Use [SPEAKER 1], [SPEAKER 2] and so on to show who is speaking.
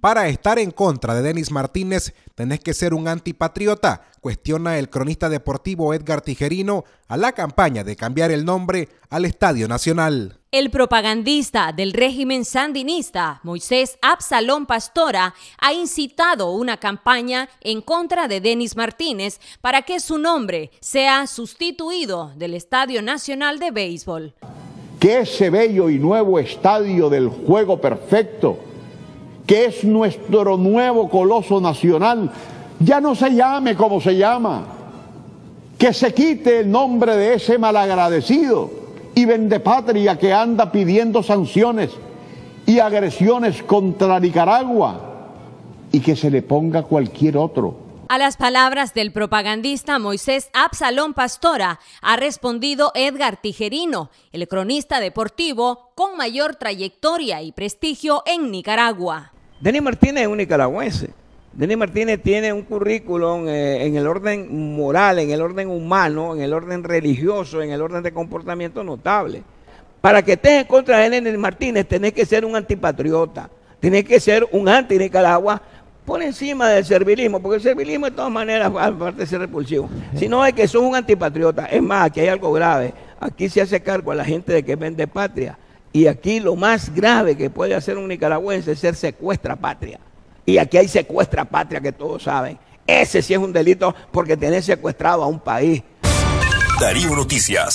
[SPEAKER 1] Para estar en contra de Denis Martínez, tenés que ser un antipatriota, cuestiona el cronista deportivo Edgar Tijerino a la campaña de cambiar el nombre al Estadio Nacional.
[SPEAKER 2] El propagandista del régimen sandinista, Moisés Absalón Pastora, ha incitado una campaña en contra de Denis Martínez para que su nombre sea sustituido del Estadio Nacional de Béisbol.
[SPEAKER 1] Que ese bello y nuevo estadio del juego perfecto que es nuestro nuevo coloso nacional, ya no se llame como se llama, que se quite el nombre de ese malagradecido y patria que anda pidiendo sanciones y agresiones contra Nicaragua y que se le ponga cualquier otro.
[SPEAKER 2] A las palabras del propagandista Moisés Absalón Pastora ha respondido Edgar Tijerino, el cronista deportivo con mayor trayectoria y prestigio en Nicaragua.
[SPEAKER 3] Denis Martínez es un nicaragüense. Denis Martínez tiene un currículum eh, en el orden moral, en el orden humano, en el orden religioso, en el orden de comportamiento notable. Para que estés en contra de Denis Martínez tenés que ser un antipatriota, tenés que ser un anti-Nicaragua por encima del servilismo, porque el servilismo de todas maneras, aparte de ser repulsivo, Si no es que sos un antipatriota. Es más, que hay algo grave. Aquí se hace cargo a la gente de que vende patria y aquí lo más grave que puede hacer un nicaragüense es ser secuestra patria. Y aquí hay secuestra patria que todos saben. Ese sí es un delito porque tenés secuestrado a un país. Darío Noticias.